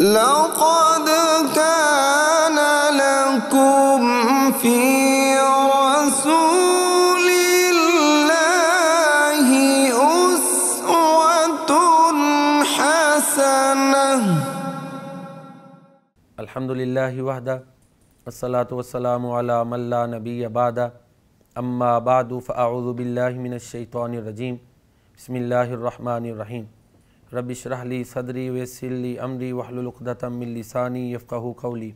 لقد كان لكم في رسول الله أسوة حسنة الحمد لله وحده والصلاة والسلام على من لا نبي بعده أما بعد فأعوذ بالله من الشيطان الرجيم بسم الله الرحمن الرحيم रबिशरहली सदरी व वसिली अमरी वहलुलदातमिलसानी यफ़ू कौली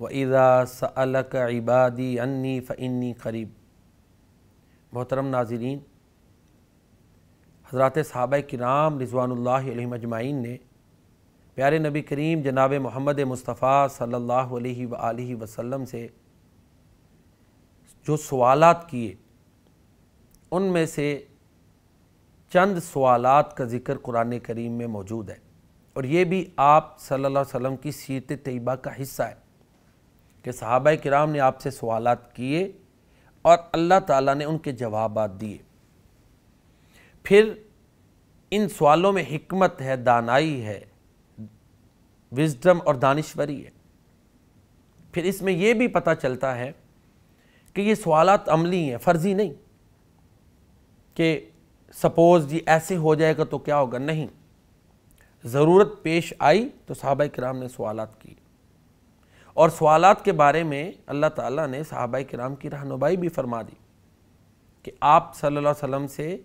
व ईज़ा सलक इबादी अन्नी फनी करीब मोहतरम नाजरीन हज़रत साहब कराम रिजवानल्ला अजमाइन ने प्यार नबी करीम जनाब मोहम्मद मुस्तफ़ा सल्लल्लाहु वसलम से जो सवालत किए उनमें से चंद सवाल का ज़िक्र कुरान करीम में मौजूद है और ये भी आप सल्लल्लाहु अलैहि वसल्लम की सीरत तयबा का हिस्सा है कि सहाबा कराम ने आपसे सवाल किए और अल्लाह ताला ने उनके जवाब दिए फिर इन सवालों में हमत है दानाई है विजडम और दानश्वरी है फिर इसमें यह भी पता चलता है कि ये सवालत अमली हैं फर्जी नहीं कि सपोज जी ऐसे हो जाएगा तो क्या होगा नहीं ज़रूरत पेश आई तो साहबा कराम ने सवाल किए और सवाल के बारे में अल्लाह ताला ने साहबा कराम की रहनुमाई भी फरमा दी कि आप सल्लल्लाहु अलैहि वसल्लम से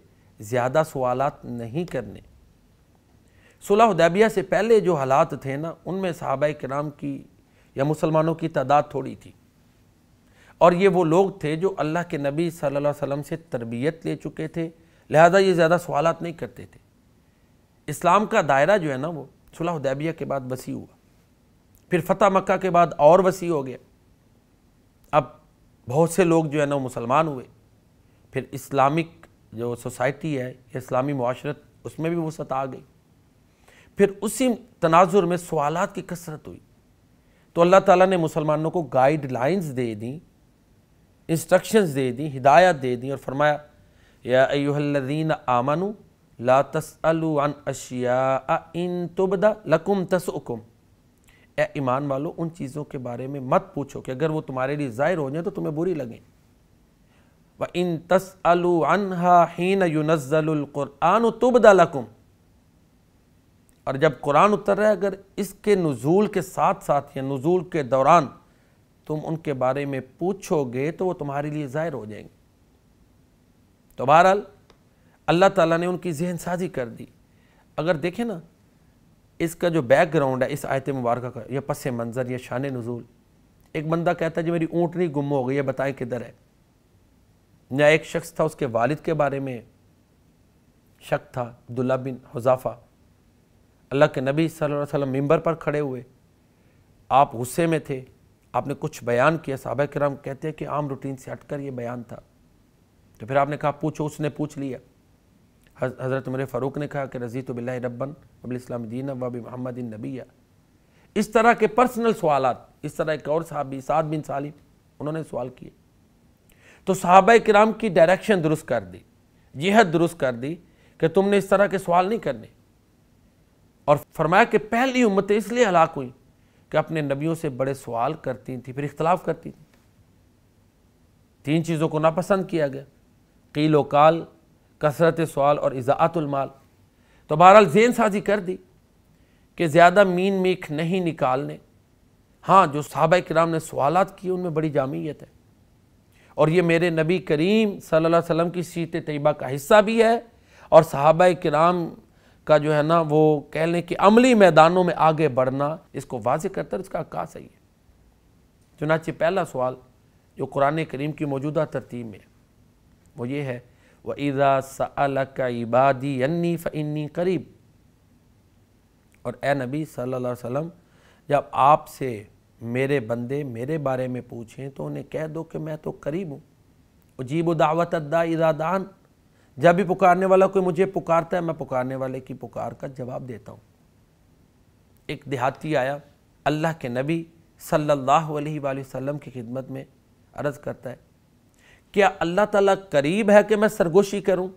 ज़्यादा सवाल नहीं करने सुलह उदैबिया से पहले जो हालात थे ना उनमें साहबा कराम की या मुसलमानों की तादाद थोड़ी थी और ये वो लोग थे जो अल्लाह के नबी सल्लल्लाहु अलैहि वसल्लम से तरबियत ले चुके थे लिहाजा ये ज़्यादा सवाल नहीं करते थे इस्लाम का दायरा जो है ना वो उदैबिया के बाद वसी हुआ फिर फतेह मक्का के बाद और वसी हो गया अब बहुत से लोग जो है ना मुसलमान हुए फिर इस्लामिक जो सोसाइटी है इस्लामी माशरत उसमें भी वसत आ गई फिर उसी तनाजुर में सवालत की कसरत हुई तो अल्लाह ताला ने मुसलमानों को गाइडलाइंस दे दी इंस्ट्रक्शंस दे दी हिदायत दे दी और फरमाया या अयुहल्लिन आमनु ला तसअन अशिया इन तुबदा लकुम तसुकुम ए ईमान वालों उन चीज़ों के बारे में मत पूछो कि अगर वो तुम्हारे लिए ज़ाहिर हो जाए तो तुम्हें बुरी लगें व इन तसअन युनज़लक़ुरान तुबदा लकुम और जब कुरान उतर रहा है अगर इसके नज़ूल के साथ साथ या नज़ूल के दौरान तुम उनके बारे में पूछोगे तो वो तुम्हारे लिए ज़ाहिर हो जाएंगे तो बहरहाल अल्लाह ताला ने उनकी जहन साजी कर दी अगर देखें ना इसका जो बैकग्राउंड है इस आयत मुबारक का यह पस मंज़र या शान नज़ूल एक बंदा कहता है जी मेरी ऊँटनी गुम हो गई है बताएं किधर है या एक शख्स था उसके वालिद के बारे में शक था अब्दुल्ला बिन हजाफा अल्लाह के नबी सल्लल्लाहु अलैहि वसल्लम मिंबर पर खड़े हुए आप गुस्से में थे आपने कुछ बयान किया साहब कराम कहते हैं कि आम रूटीन से हटकर ये बयान था तो फिर आपने कहा पूछो उसने पूछ लिया हज़रत उमर फ़ारूक ने कहा कि रजी तो बिल्ल रबन अबलाम दीन वब महमद नबिया इस तरह के पर्सनल सवाल इस तरह एक और साहबी साद बिन सालिम उन्होंने सवाल किए तो साहब कराम की डायरेक्शन दुरुस्त कर दी जिहद दुरुस्त कर दी कि तुमने इस तरह के सवाल नहीं करने और फरमाया कि पहली उम्मतें इसलिए हलाक हुई कि अपने नबियों से बड़े सवाल करती थी फिर इख्तलाफ करती थी तीन चीज़ों को नापसंद किया गया कील वकाल कसरत सवाल और इज़ातुलमाल तो बहरहाल जेन साजी कर दी कि ज़्यादा मीन मीख नहीं निकालने हाँ जो साहबा कराम ने सवाल किए उनमें बड़ी जामियत है और ये मेरे नबी करीम सल्ला वम की सीत तयबा का हिस्सा भी है और साहब कराम का जो है ना वो कह लें कि अमली मैदानों में आगे बढ़ना इसको वाज करता है इसका का सही है चुनाचे पहला सवाल जो कुरान करीम की मौजूदा तरतीब में है वो ये है व सल का इबादी अन्नी फ़न्नी करीब और ए नबी सल्लल्लाहु अलैहि वसल्लम जब आपसे मेरे बंदे मेरे बारे में पूछें तो उन्हें कह दो कि मैं तो करीब हूँ अजीब दावत अद्दा इरादान जब भी पुकारने वाला कोई मुझे पुकारता है मैं पुकारने वाले की पुकार का जवाब देता हूँ एक देहाती आया अल्लाह के नबी सल्लल्लाहु अलैहि वसल्लम की खिदमत में अर्ज़ करता है क्या अल्लाह ताला करीब है कि मैं सरगोशी करूं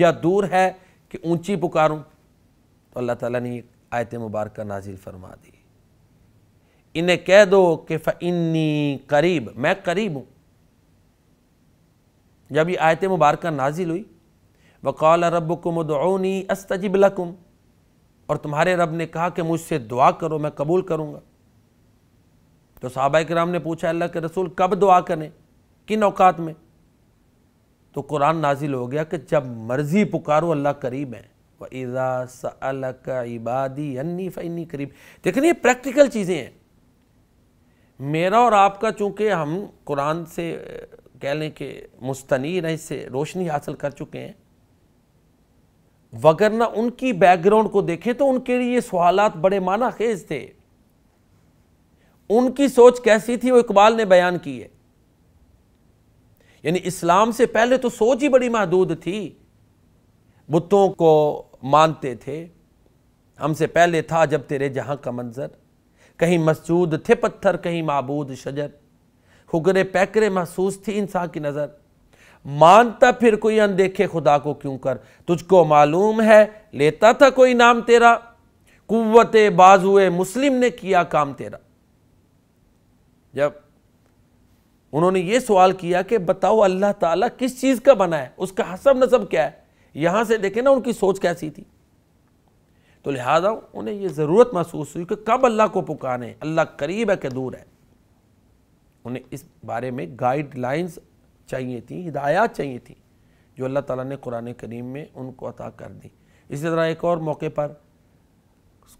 या दूर है कि ऊंची पुकारूं तो अल्लाह ताला ने आयत मुबारक नाजिल फरमा दी इन्हें कह दो कि फ़िन्नी करीब मैं करीब हूं जब ये आयत मुबारक नाजिल हुई वक़ाल रब कुम दौनी अस्तजिब लकुम और तुम्हारे रब ने कहा कि मुझसे दुआ करो मैं कबूल करूंगा तो साहबा कराम ने पूछा अल्लाह के रसूल कब दुआ करें किन औकात में तो कुरान नाजिल हो गया कि जब मर्जी पुकारो अल्लाह करीब है वह इज़ा का इबादी अन्नी फ़नी करीब देखने ये प्रैक्टिकल चीज़ें हैं मेरा और आपका चूँकि हम कुरान से कह लें कि मुस्तनीर हैं इससे रोशनी हासिल कर चुके हैं वगरना उनकी बैकग्राउंड को देखें तो उनके लिए सवाल बड़े माना खेज थे उनकी सोच कैसी थी वो इकबाल ने बयान की है यानी इस्लाम से पहले तो सोच ही बड़ी महदूद थी बुतों को मानते थे हमसे पहले था जब तेरे जहां का मंजर कहीं मसजूद थे पत्थर कहीं मबूद शजर हुगरे पैकरे महसूस थी इंसान की नज़र मानता फिर कोई अनदेखे खुदा को क्यों कर तुझको मालूम है लेता था कोई नाम तेरा कुत बाजुए मुस्लिम ने किया काम तेरा जब उन्होंने ये सवाल किया कि बताओ अल्लाह ताला किस चीज़ का बना है उसका हसब नसब क्या है यहाँ से देखें ना उनकी सोच कैसी थी तो लिहाजा उन्हें ये ज़रूरत महसूस हुई कि कब अल्लाह को पुकारें अल्लाह करीब है कि दूर है उन्हें इस बारे में गाइडलाइंस चाहिए थी हिदायत चाहिए थी जो अल्लाह ताला ने कुरान करीम में उनको अता कर दी इसी तरह एक और मौके पर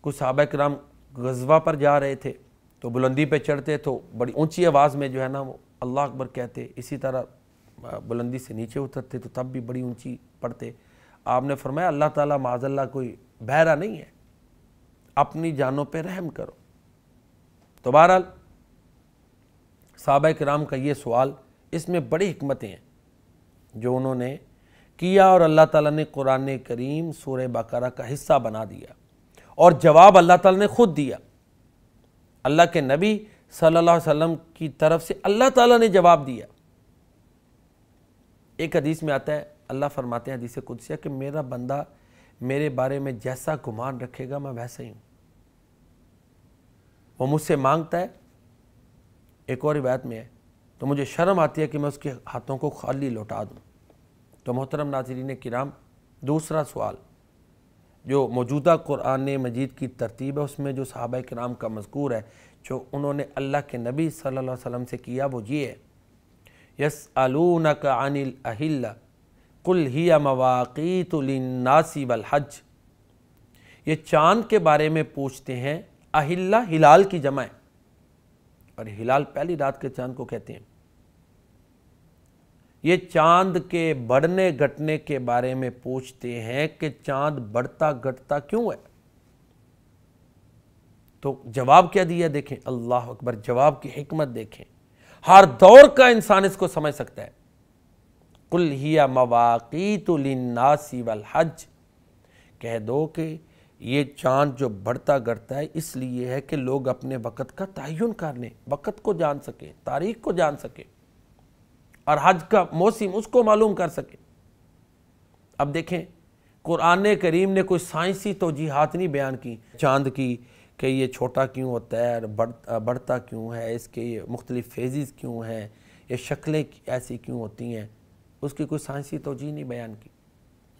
कुछ सहाबा कराम गजवा पर जा रहे थे तो बुलंदी पे चढ़ते तो बड़ी ऊंची आवाज़ में जो है ना वो अल्लाह अकबर कहते इसी तरह बुलंदी से नीचे उतरते तो तब भी बड़ी ऊंची पढ़ते आपने फरमाया अल्लाह ताला माजल्ला कोई बहरा नहीं है अपनी जानों पे रहम करो तो बहरहाल साहब कराम का ये सवाल इसमें बड़ी हमतें हैं जो उन्होंने किया और अल्लाह ताला ने कुरान करीम सूर बकरा का हिस्सा बना दिया और जवाब अल्लाह ताला ने खुद दिया अल्लाह के नबी सल्लल्लाहु अलैहि वसल्लम की तरफ से अल्लाह ताला ने जवाब दिया एक हदीस में आता है अल्लाह फरमाते हैं हदीस कुदसिया कि मेरा बंदा मेरे बारे में जैसा गुमान रखेगा मैं वैसा ही हूँ वो मुझसे मांगता है एक और रिवायत में है तो मुझे शर्म आती है कि मैं उसके हाथों को खाली लौटा दूँ तो मोहतरम नाजरीन किराम दूसरा सवाल जो मौजूदा कुरान मजीद की तरतीब है उसमें जो सहाबा कराम का मजकूर है जो उन्होंने अल्लाह के नबी सल्लल्लाहु अलैहि वसल्लम से किया वो ये है यस अलून का अनिल अहिल कुल हिया मवाक़ीतनासी हज ये चाँद के बारे में पूछते हैं अहिल्ला हिलाल की जमाए और हिलाल पहली रात के चाँद को कहते हैं ये चांद के बढ़ने घटने के बारे में पूछते हैं कि चांद बढ़ता घटता क्यों है तो जवाब क्या दिया देखें अल्लाह अकबर जवाब की हमत देखें हर दौर का इंसान इसको समझ सकता है कुल हिया मवाक़ीतुलनासी वल हज कह दो कि ये चांद जो बढ़ता गढ़ता है इसलिए है कि लोग अपने वक़्त का तयन कर लें वक़्त को जान सकें तारीख को जान सकें और हज का मौसम उसको मालूम कर सकें अब देखें कुरान करीम ने कोई साइंसी तोजीहत नहीं बयान की चांद की कि ये छोटा क्यों होता है बढ़ बढ़ता क्यों है इसके मुख्तलिफ़ फेजेस क्यों हैं ये शक्लें ऐसी क्यों होती हैं उसकी कोई साइंसी तोजी नहीं बयान की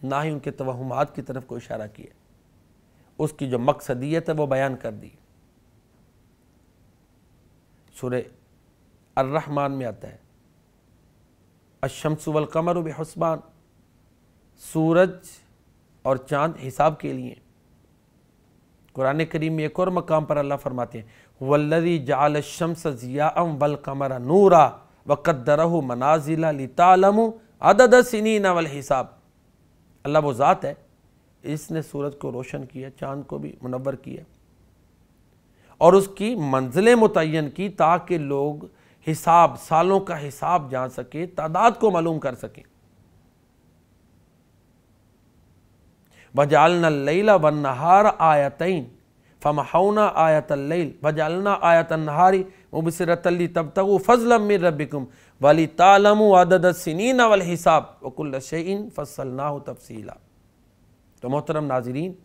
ना ही उनके तोहमात की तरफ कोई इशारा किया उसकी जो मकसदियत है वो बयान कर दी सुर अर्रहमान में आता है अशमसवल कमर बहसबान सूरज और चांद हिसाब के लिए कुरान करीम में एक और मकाम पर अल्लाह फरमाते हैं वल्लि जाल शम्स अम वल कमर नूरा वक़दर मनाजिला लितालम अदद सिनी नवल हिसाब अल्लाह वो ज़ात है इसने सूरज को रोशन किया चांद को भी मुनवर किया और उसकी मंजिलें मुतन की ताकि लोग हिसाब सालों का हिसाब जान सके तादाद को मालूम कर सकें वजालना लैला व नहार आयतन फमहौना आयतल वजालना आयत नहारी मुबसरतली तब तक फ़ज़लम रबिकुम वली तालम अदद सिनीन वल हिसाब वकुल फसल ना हो तफसीला तो मोहतरम नाजरीन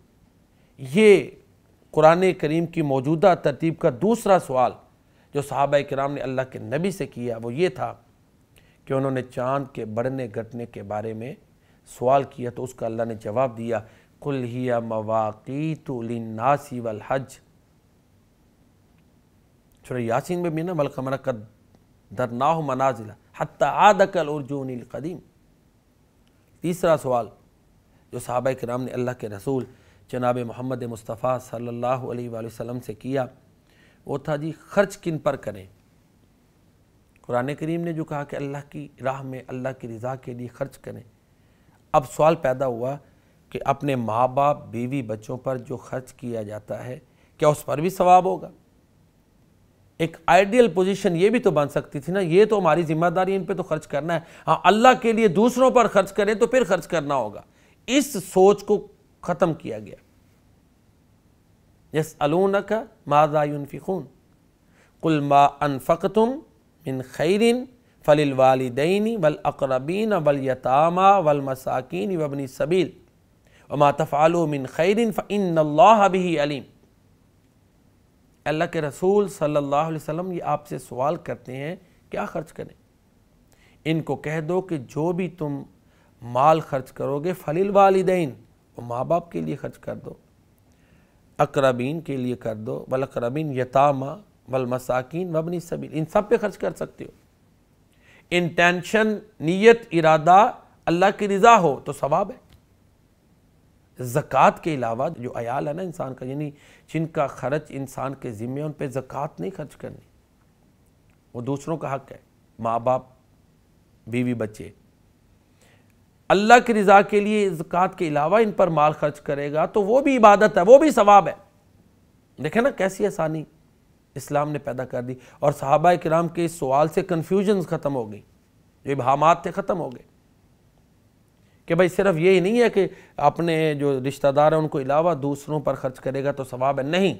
ये कुरान करीम की मौजूदा तरतीब का दूसरा सवाल जो साहब कराम ने अल्लाह के नबी से किया वो ये था कि उन्होंने चाँद के बढ़ने घटने के बारे में सवाल किया तो उसका अल्लाह ने जवाब दिया ही मवाक़ी वल हज शुर यासिन में भी ना मलकमर कद दरनाह मनाजिला हत आदकल उर्जून कदीम तीसरा सवाल जो साहब कराम ने अल्लाह के रसूल जनाब मोहम्मद मुस्तफ़ा सल्लल्लाहु अलैहि वसल्लम से किया वो था जी खर्च किन पर करें कुरान करीम ने जो कहा कि अल्लाह की राह में अल्लाह की रज़ा के लिए खर्च करें अब सवाल पैदा हुआ कि अपने माँ बाप बीवी बच्चों पर जो खर्च किया जाता है क्या उस पर भी सवाब होगा एक आइडियल पोजीशन ये भी तो बन सकती थी ना ये तो हमारी जिम्मेदारी इन पे तो खर्च करना है हाँ अल्लाह के लिए दूसरों पर खर्च करें तो फिर खर्च करना होगा इस सोच को ख़त्म किया गया यस अलून का मादाफिकून कुल मा अनफ़क तुम इन खैरिन फ़लिल वालदेनी वल अकरबीन वल यतामा वल मसाकिन वबनी सबील अमा तफ़ालमिन खैरिन फ़िन भी अलीम अल्लाह के रसूल सल्लल्लाहु अलैहि वसल्लम ये आपसे सवाल करते हैं क्या खर्च करें इनको कह दो कि जो भी तुम माल खर्च करोगे फलिल वालदेन वो माँ बाप के लिए खर्च कर दो अकरबीन के लिए कर दो वलकरबीन यतामा वलमसाकिन वबनी सबील इन सब पे खर्च कर सकते हो इंटेंशन नीयत इरादा अल्लाह की रज़ा हो तो सवाब है ज़क़़त के अलावा जो अयाल है ना इंसान का यानी जिनका खर्च इंसान के ज़िम्मे उन पर ज़क़़त नहीं खर्च करनी वो दूसरों का हक है माँ बाप बीवी बच्चे अल्लाह की रज़ा के लिए ज़क़़त के अलावा इन पर माल खर्च करेगा तो वो भी इबादत है वो भी सवाब है देखें ना कैसी आसानी इस्लाम ने पैदा कर दी और सहाबा कराम के इस सवाल से कन्फ्यूजन ख़त्म हो गई जो इबामत थे ख़त्म हो गए कि भाई सिर्फ यही नहीं है कि अपने जो रिश्तेदार हैं उनको अलावा दूसरों पर खर्च करेगा तो सवाब है नहीं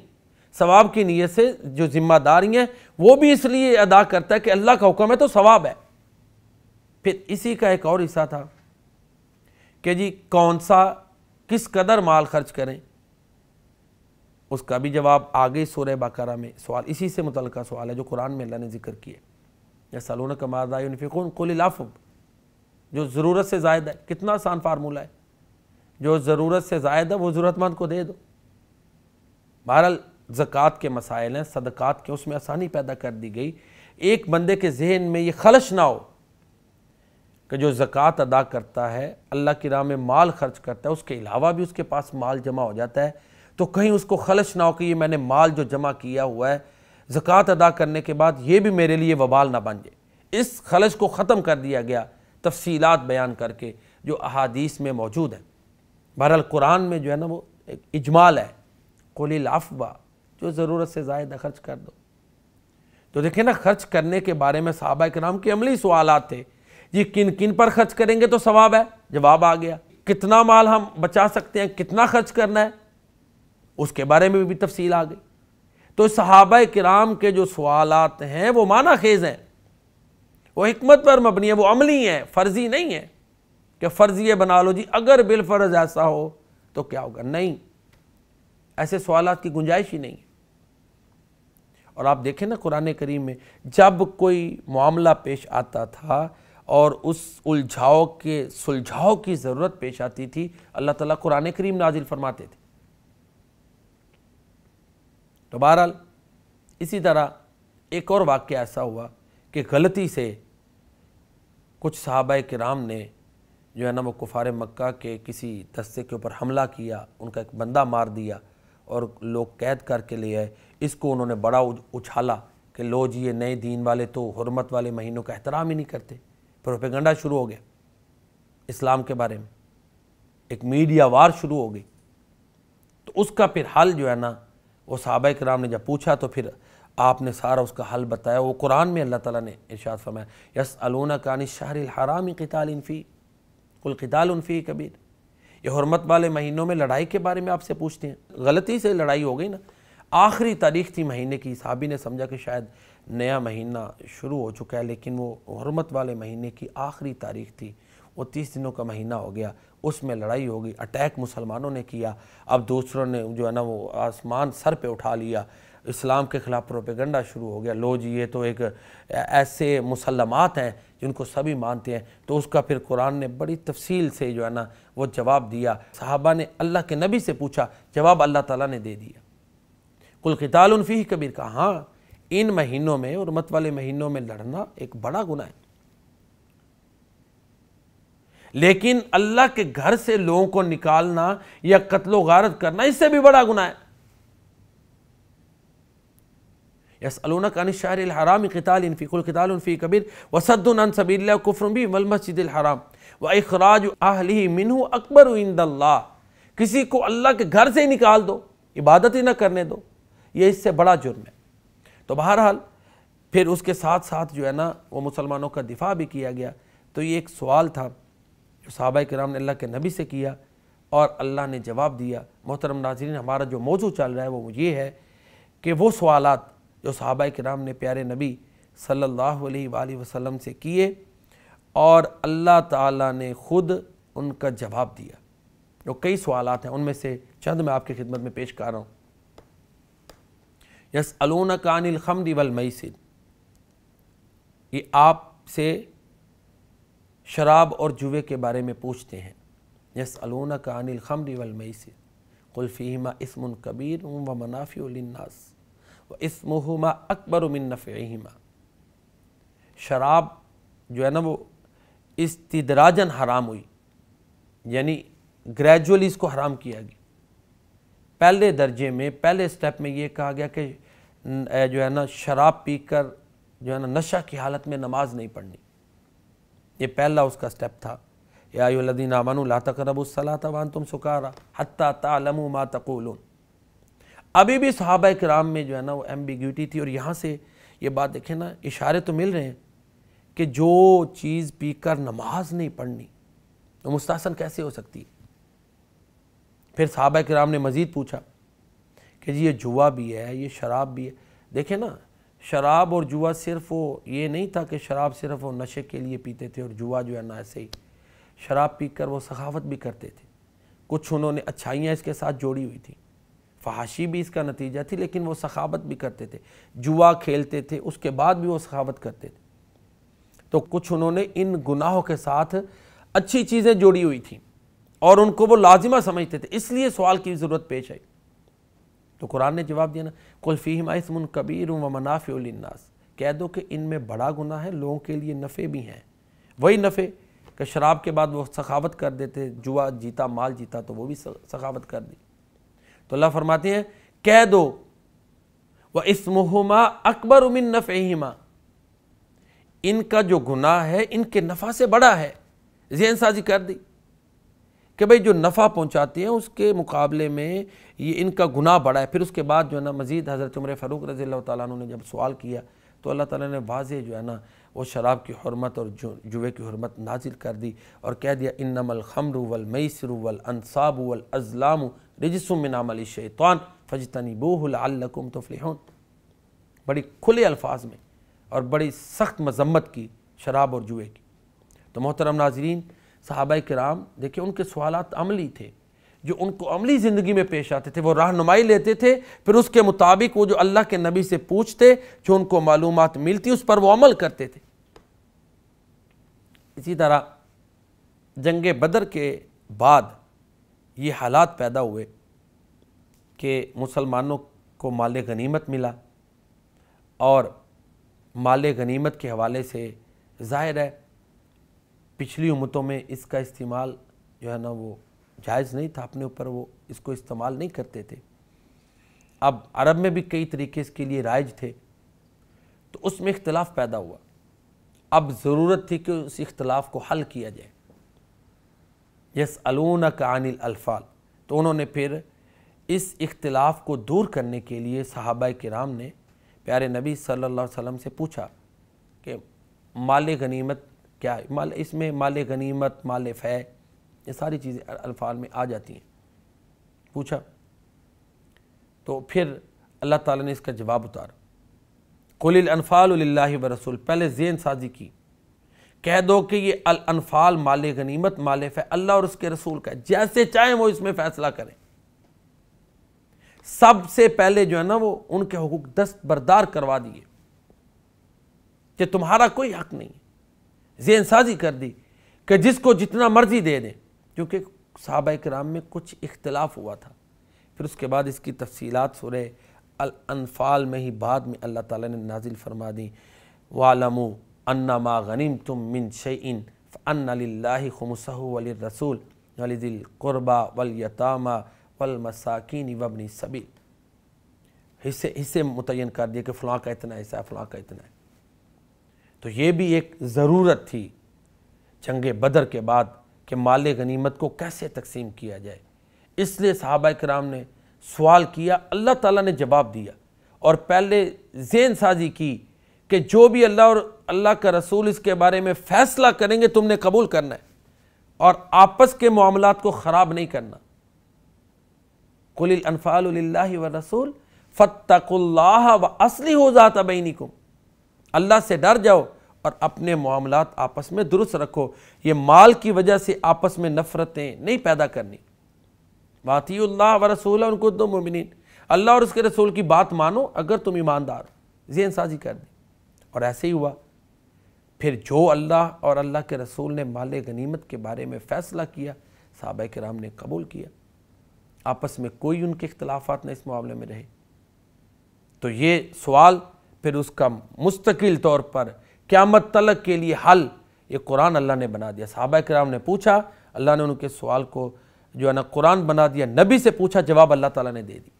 सवाब की नीयत से जो जिम्मेदारी है वो भी इसलिए अदा करता है कि अल्लाह का हुक्म है तो सवाब है फिर इसी का एक और हिस्सा था कि जी कौन सा किस कदर माल खर्च करें उसका भी जवाब आगे सोरे बकरा में सवाल इसी से मुतल सवाल है जो कुरान में अल्लाह ने जिक्र किया सलून का मादाफ़ुन कुल लाफुब जो ज़रूरत से जायद है कितना आसान फार्मूला है जो ज़रूरत से जायद है वो ज़रूरतमंद को दे दो बहरहाल ज़क़़त के मसाइल हैं सदक़ात के उसमें आसानी पैदा कर दी गई एक बंदे के जहन में ये खलश ना हो कि जो ज़क़़त अदा करता है अल्लाह की राह में माल खर्च करता है उसके अलावा भी उसके पास माल जमा हो जाता है तो कहीं उसको खलश ना हो कि ये मैंने माल जो जमा किया हुआ है ज़क़़त अदा करने के बाद ये भी मेरे लिए वबाल ना बन जाए इस खलश को ख़त्म कर दिया गया तफसीलात बयान करके जो अहादीस में मौजूद हैं बहरहाल कुरान में जो है ना वो एक इजमाल है कोली लाफबा जो ज़रूरत से ज़ायदा खर्च कर दो तो देखिए ना खर्च करने के बारे में सहाबा कराम के अमली सवाल थे जी किन किन पर खर्च करेंगे तो सवाब है जवाब आ गया कितना माल हम बचा सकते हैं कितना खर्च करना है उसके बारे में भी तफसील आ गई तो सहाबा कराम के जो सवाल हैं वो माना खेज हैं वो हमत पर मबनी है वो अमली है फ़र्ज़ी नहीं है कि फ़र्ज़ी बना लो जी अगर बिलफर्ज ऐसा हो तो क्या होगा नहीं ऐसे सवाल की गुंजाइश ही नहीं है और आप देखें ना कुरान करीम में जब कोई मामला पेश आता था और उस उलझाओ के सुलझाओ की ज़रूरत पेश आती थी अल्लाह ताला कुरान करीम नाजिल फरमाते थे तो बहरहाल इसी तरह एक और वाक्य ऐसा हुआ कि गलती से कुछ साहब कराम ने जो है ना वो कुफार मक्का के किसी दस्ते के ऊपर हमला किया उनका एक बंदा मार दिया और लोग कैद करके ले आए इसको उन्होंने बड़ा उछाला कि लो जी ये नए दीन वाले तो हरमत वाले महीनों का एहतराम ही नहीं करते फिर पेगंडा शुरू हो गया इस्लाम के बारे में एक मीडिया वार शुरू हो गई तो उसका फिर हल जो है ना वो सहाबा कराम ने जब पूछा तो फिर आपने सारा उसका हल बताया वो कुरान में अल्लाह ताला ने इरशाद फरमाया यस अलोना कान शाहर हराम कतालफ़ी कुल कतालफ़ी कबीर ये हरमत वाले महीनों में लड़ाई के बारे में आपसे पूछते हैं गलती से लड़ाई हो गई ना आखिरी तारीख थी महीने की साहबी ने समझा कि शायद नया महीना शुरू हो चुका है लेकिन वो हरमत वाले महीने की आखिरी तारीख थी वो तीस दिनों का महीना हो गया उसमें लड़ाई हो गई अटैक मुसलमानों ने किया अब दूसरों ने जो है ना वो आसमान सर पे उठा लिया इस्लाम के ख़िलाफ़ प्रोपेगंडा शुरू हो गया लो जी ये तो एक ऐसे मुसलमात हैं जिनको सभी मानते हैं तो उसका फिर कुरान ने बड़ी तफसील से जो है ना वो जवाब दिया साहबा ने अल्लाह के नबी से पूछा जवाब अल्लाह ताला ने दे दिया कुल क़ितालफ़ी कबीर का हाँ इन महीनों में और मत वाले महीनों में लड़ना एक बड़ा गुना है लेकिन अल्लाह के घर से लोगों को निकालना या कत्लो गारत करना इससे भी बड़ा गुना है यसअलूनकान शाहर हराम कताल फ़िकुल कताल फ़ी कबीर वसदन सबील कुफ़रबी वलमसद हराम व अखराज आहली मिनू अकबर इंदल्ला किसी को अल्लाह के घर से ही निकाल दो इबादत ही ना करने दो ये इससे बड़ा जुर्म है तो बहरहाल फिर उसके साथ साथ जो है ना वो मुसलमानों का दिफा भी किया गया तो ये एक सवाल था जो साहबा कराम ने अल्लाह के नबी से किया और अल्लाह ने जवाब दिया मोहतरम नाजरीन हमारा जो मौजू चल रहा है वो ये है कि वो सवालत जो सहाबा कराम ने प्यारे नबी सल्लल्लाहु अलैहि वसल्लम से किए और अल्लाह ताला ने ख़ुद उनका जवाब दिया जो कई सवाल हैं उनमें से चंद मैं आपकी खिदमत में पेश कर रहा हूँ यस अलोन कानिल खमदी वल ये आप से शराब और जुए के बारे में पूछते हैं यस अलोन कानिल खमदी वल मैसिन कुल्फ़ीमा इसमन कबीर व मनाफ़ी इसमहुमा अकबर मिनफ़ीमा शराब जो है ना वो इस्तराजन हराम हुई यानी ग्रेजुअली इसको हराम किया गया पहले दर्जे में पहले स्टेप में ये कहा गया कि जो है ना शराब पीकर जो है ना नशा की हालत में नमाज नहीं पढ़नी ये पहला उसका स्टेप था यादी अमन ला तकरबसला तवान तुम सुखारा हत्ता तालम मा तकूलून अभी भी सहाबा कराम में जो है ना वो एम्बिग्यूटी थी और यहाँ से ये बात देखें ना इशारे तो मिल रहे हैं कि जो चीज़ पी कर नमाज नहीं पढ़नी तो मुस्तासन कैसे हो सकती है फिर सहाबा कराम ने मज़ीद पूछा कि जी ये जुआ भी है ये शराब भी है देखे ना शराब और जुआ सिर्फ वो ये नहीं था कि शराब सिर्फ वो नशे के लिए पीते थे और जुआ जो है ना ऐसे ही शराब पीकर वो सखावत भी करते थे कुछ उन्होंने अच्छाइयाँ इसके साथ जोड़ी हुई थी फहाशी भी इसका नतीजा थी लेकिन वो सखावत भी करते थे जुआ खेलते थे उसके बाद भी वो सखावत करते थे तो कुछ उन्होंने इन गुनाहों के साथ अच्छी चीज़ें जोड़ी हुई थी और उनको वो लाजिमा समझते थे इसलिए सवाल की ज़रूरत पेश आई तो कुरान ने जवाब दिया ना कुल्फ़ी माइसमन कबीर व मनाफ़िनास कह दो कि इनमें बड़ा गुना है लोगों के लिए नफ़े भी हैं वही नफ़े कि शराब के बाद वो सखावत कर देते जुआ जीता माल जीता तो वो भी सखावत कर दी तो अल्लाह फरमाते हैं कह दो व इसमहुमा अकबर उमिन नफ़ेमा इनका जो गुनाह है इनके नफ़ा से बड़ा है जहन साजी कर दी कि भाई जो नफ़ा पहुँचाती हैं उसके मुकाबले में ये इनका गुनाह बड़ा है फिर उसके बाद जो है ना मज़ीद हज़रत उम्र फ़ारूक रज़ी अल्लाह ने जब सवाल किया तो अल्लाह ताला ने वाजे जो है ना वो शराब की हरमत और जुए की हरमत नाजिल कर दी और कह दिया इन नमल खमरूवल वल मैसर वल अनसाब वल अज़लाम रजसमिनमल शैतान फजतनी बोहलकुम तफलहन बड़ी खुले अल्फाज में और बड़ी सख्त मजम्मत की शराब और जुए की तो मोहतरम नाजरीन साहबा कराम देखिए उनके सवाल अमली थे जो उनको अमली ज़िंदगी में पेश आते थे वो रहनुमाई लेते थे फिर उसके मुताबिक वो जो अल्लाह के नबी से पूछते जो उनको मालूम मिलती उस पर वो अमल करते थे इसी तरह जंग बदर के बाद ये हालात पैदा हुए कि मुसलमानों को माल गनीमत मिला और माल गनीमत के हवाले से ज़ाहिर है पिछली उम्मतों में इसका इस्तेमाल जो है ना वो जायज़ नहीं था अपने ऊपर वो इसको इस्तेमाल नहीं करते थे अब अरब में भी कई तरीके इसके लिए राइज थे तो उसमें इख्तलाफ पैदा हुआ अब ज़रूरत थी कि उस इख्तलाफ को हल किया जाए यस अलून कानिल अल्फाल तो उन्होंने फिर इस इख्तलाफ को दूर करने के लिए सहाबा कराम ने प्यारे नबी सल्लल्लाहु अलैहि वसल्लम से पूछा कि माल गनीमत क्या है माल इसमें माल गनीमत माल फ़ै ये सारी चीज़ें अल्फाज में आ जाती हैं पूछा तो फिर अल्लाह ताला ने इसका जवाब उतारा कुल अनफ़ाल व रसूल पहले जेन साजी की कह दो कि ये अनफ़ाल माल गनीमत माल फ अल्लाह और उसके रसूल का जैसे चाहें वो इसमें फ़ैसला करें सबसे पहले जो है ना वो उनके हकूक दस्त बरदार करवा दिए कि तुम्हारा कोई हक नहीं जेन साजी कर दी कि जिसको जितना मर्जी दे दें क्योंकि साहब कराम में कुछ इख्तलाफ हुआ था फिर उसके बाद इसकी तफसीत सुरह अनफ़ाल में ही बाद में अल्लाह ताला ने नाजिल फरमा दी वालमो अन्ना मा गनीम तुम मिन शन अन्ना खमसहूल वलिदिल क़ुरबा वलयतामा वलमसाकिन वबनी सबी हिस्से हिस्से मुतन कर दिए कि फ़लाँ का इतना हिस्सा है फ़लाँ का इतना है तो ये भी एक ज़रूरत थी जंग बदर के बाद कि माल गनीमत को कैसे तकसीम किया जाए इसलिए साहबा कराम ने सवाल किया अल्लाह ताला ने जवाब दिया और पहले जेन साजी की कि जो भी अल्लाह और अल्लाह का रसूल इसके बारे में फ़ैसला करेंगे तुमने कबूल करना है और आपस के मामला को ख़राब नहीं करना कुलफाल व रसूल फ़तकुल्ला व असली हो जाता बैनी को अल्लाह से डर जाओ और अपने मामला आपस में दुरुस्त रखो ये माल की वजह से आपस में नफ़रतें नहीं पैदा करनी अल्लाह व रसूल उनको दो मुमिन अल्लाह और उसके रसूल की बात मानो अगर तुम ईमानदार जेन साजी कर दें और ऐसे ही हुआ फिर जो अल्लाह और अल्लाह के रसूल ने माल गनीमत के बारे में फ़ैसला किया साहब कराम ने कबूल किया आपस में कोई उनके अख्तिलाफ़ात ना इस मामले में रहे तो ये सवाल फिर उसका मुस्तकिल तौर पर क़्यामत तलक के लिए हल ये कुरान अल्लाह ने बना दिया साहबा कराम ने पूछा अल्लाह ने उनके सवाल को जो है ना कुरान बना दिया नबी से पूछा जवाब अल्लाह ताला ने दे दी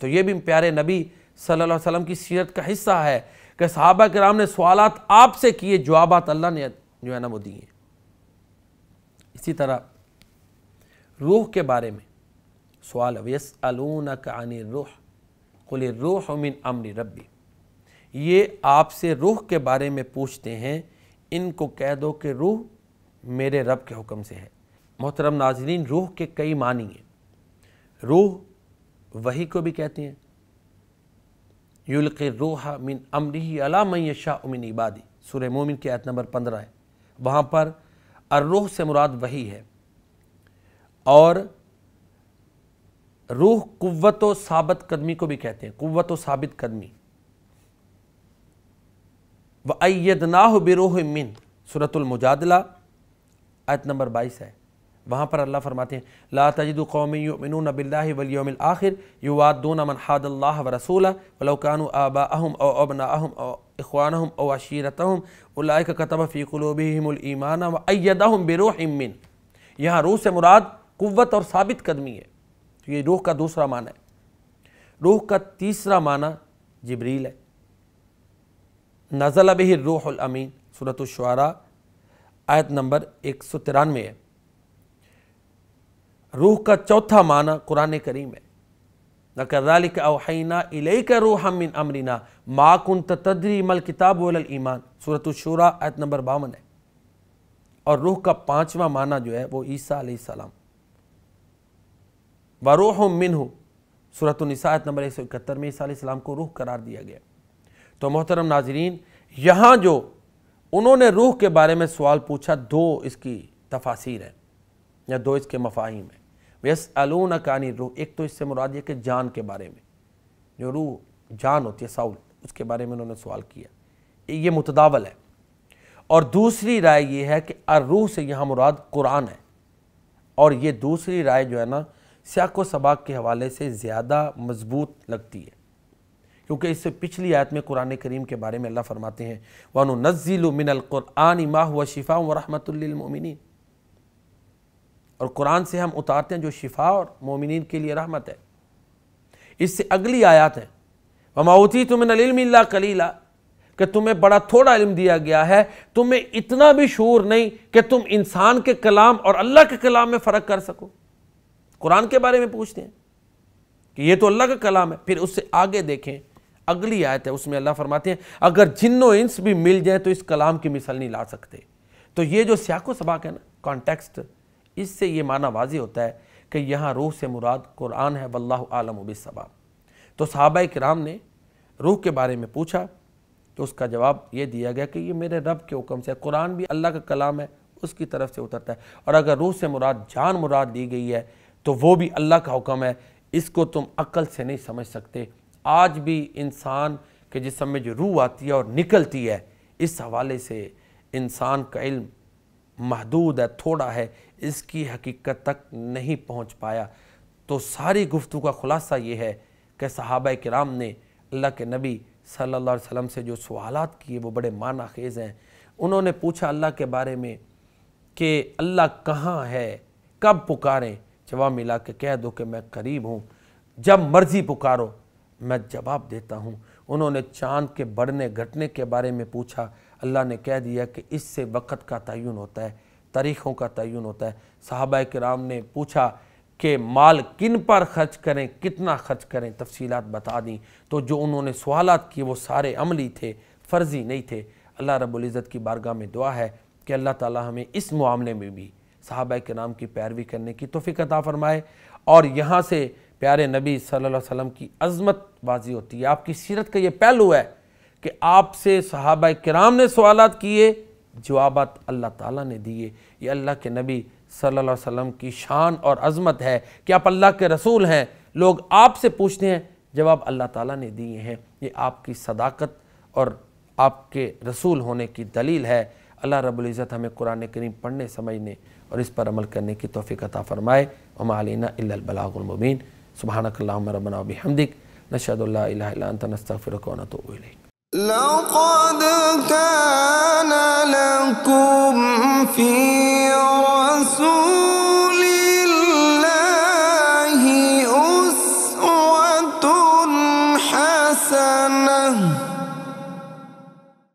तो ये भी प्यारे नबी सल्लल्लाहु अलैहि वसल्लम की सीरत का हिस्सा है कि साहबा कराम ने सवाल आपसे किए जवाब अल्लाह ने जो है ना वो दिए इसी तरह रूह के बारे में सवाल वयस अलून का रूह कुल रूह मिन अमरी रबी ये आपसे रूह के बारे में पूछते हैं इनको कह दो कि रूह मेरे रब के हुक्म से है मोहतरम नाजरीन रूह के कई मानी हैं रूह वही को भी कहते हैं युल्क रूह मिन अमरी अला मैशा उमिन इबादी सुर मोमिन की आयत नंबर पंद्रह है वहाँ पर अर्रूह से मुराद वही है और रूह कुत साबित कदमी को भी कहते हैं कुत साबित कदमी व अयद नाह बिरोह मिन सूरतुलमुजादला आयत नंबर बाईस है वहाँ पर अल्लाह फरमाते हैं ला तजद कौमिन वलियोमिल आखिर युवादून अमन हादल्ला व रसूल वलौकान आबा अहम ओ अबना अहम ओ इखवान ओ अशीरत हम उलाय कतब फ़ीक़लूबीमान व अयदम मिन यहाँ रूह से मुराद कुत और साबित कदमी है तो ये रूह का दूसरा माना है रूह का तीसरा माना जबरील है नज़ल अब अमीन सूरत शुरा आयत नंबर एक सौ तिरानवे है रूह का चौथा माना कुरान करीम है न कदालिक इले का रूह मिन अमरीना कुन तदरी मल किताब वल ईमान सूरत शुरा आयत नंबर बावन है और रूह का पांचवा माना जो है वो ईसा सलाम व रूह मिन हो सूरत आयत नंबर एक सौ इकहत्तर में ईसा सलाम को रूह करार दिया गया तो मोहतरम नाजरीन यहाँ जो उन्होंने रूह के बारे में सवाल पूछा दो इसकी तफासिर है या दो इसके मफाहिम है वस अलून कानी रूह एक तो इससे मुराद ये कि जान के बारे में जो रूह जान होती है साउल उसके बारे में उन्होंने सवाल किया ये मुतदावल है और दूसरी राय ये है कि रूह से यहाँ मुराद कुरान है और ये दूसरी राय जो है ना स्याको सबाक के हवाले से ज़्यादा मजबूत लगती है क्योंकि इससे पिछली आयत में कुरान करीम के बारे में अल्लाह फरमाते हैं वन नज़ील मिनलकुरान माह व शिफ़ा व रहमतमिन और कुरान से हम उतारते हैं जो शिफा और मोमिन के लिए रहमत है इससे अगली आयात है वमाउती तुम्हें कलीला कि तुम्हें बड़ा थोड़ा इल्म दिया गया है तुम्हें इतना भी शूर नहीं कि तुम इंसान के कलाम और अल्लाह के कलाम में फ़र्क कर सको कुरान के बारे में पूछते हैं कि ये तो अल्लाह का कलाम है फिर उससे आगे देखें अगली आयत है उसमें अल्लाह फरमाते हैं अगर जिन्नो इंस भी मिल जाए तो इस कलाम की मिसल नहीं ला सकते तो ये जो सियाको सबाक है ना कॉन्टेक्स्ट इससे ये माना वाजी होता है कि यहाँ रूह से मुराद कुरान है वल्लाह आलम बिसबाब तो सहाबा कराम ने रूह के बारे में पूछा तो उसका जवाब ये दिया गया कि ये मेरे रब के हुक्म से कुरान भी अल्लाह का कलाम है उसकी तरफ से उतरता है और अगर रूह से मुराद जान मुराद दी गई है तो वो भी अल्लाह का हुक्म है इसको तुम अक्ल से नहीं समझ सकते आज भी इंसान के जिसम में जो रूह आती है और निकलती है इस हवाले से इंसान का इल्म महदूद है थोड़ा है इसकी हकीकत तक नहीं पहुंच पाया तो सारी गुफ्तु का ख़ुलासा ये है कि सहाब कराम ने अल्लाह के नबी सल्ला वसम से जो सवाल किए वो बड़े माना खेज़ हैं उन्होंने पूछा अल्लाह के बारे में कि अल्लाह कहाँ है कब पुकारें जवाब मिला के कह दो कि मैं करीब हूँ जब मर्ज़ी पुकारो मैं जवाब देता हूँ उन्होंने चांद के बढ़ने घटने के बारे में पूछा अल्लाह ने कह दिया कि इससे वक़्त का तयन होता है तारीख़ों का तयन होता है साहबा कराम ने पूछा कि माल किन पर खर्च करें कितना खर्च करें तफसीलात बता दी तो जो उन्होंने सवाल किए वो सारे अमली थे फ़र्ज़ी नहीं थे अल्लाह रबुल्ज़त की बारगाह में दुआ है कि अल्लाह ताली हमें इस मामले में भी साहबा के नाम की पैरवी करने की तोफ़ी कता फ़रमाए और यहाँ से प्यारे नबी सल्लल्लाहु अलैहि वसल्लम की अजमत बाजी होती है आपकी सीरत का ये पहलू है कि आपसे सहाबा कराम ने सवाल किए जवाबात अल्लाह ताला ने दिए ये अल्लाह के नबी सल्लल्लाहु अलैहि वसल्लम की शान और अजमत है कि आप अल्लाह के रसूल हैं लोग आपसे पूछते हैं जवाब अल्लाह ताला ने दिए हैं ये आपकी सदाकत और आपके रसूल होने की दलील है अल्लाह रबुल्ज़त हमें कुरान करीम पढ़ने समझने और इस पर अमल करने की तोफ़ी अता फ़रमाए अमालीना इल्लबलागुलमुबीन سبحانك اللهم ربنا وبحمدك نشهد ان لا اله الا انت نستغفرك ونتوب اليك لقد كان لكم في رسول